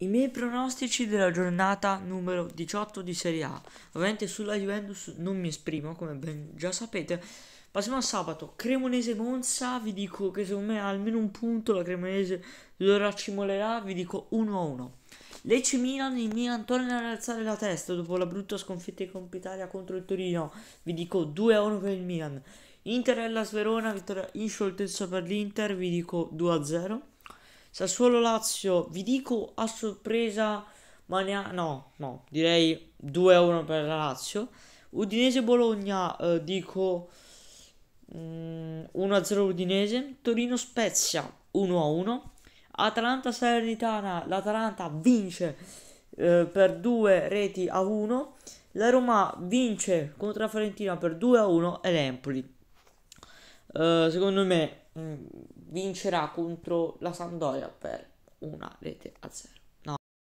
I miei pronostici della giornata numero 18 di Serie A. Ovviamente sulla Juventus non mi esprimo, come ben già sapete. Passiamo a sabato, Cremonese-Monza, vi dico che secondo me almeno un punto la Cremonese lo raccimolerà, vi dico 1-1. Lecce-Milan, il Milan torna ad alzare la testa dopo la brutta sconfitta in Coppa Italia contro il Torino, vi dico 2-1 per il Milan. inter e la Sverona, vittoria in scioltezza per l'Inter, vi dico 2-0. Sassuolo Lazio, vi dico a sorpresa, ma ne ha, no, no, direi 2-1 per la Lazio. Udinese Bologna, eh, dico mm, 1-0 Udinese. Torino Spezia 1-1. Atalanta Salernitana, l'Atalanta vince eh, per 2 reti a 1. La Roma vince contro la Fiorentina per 2 a 1 e l'Empoli. Uh, secondo me mh, mm, vincerà contro la Sandoria per una rete a zero.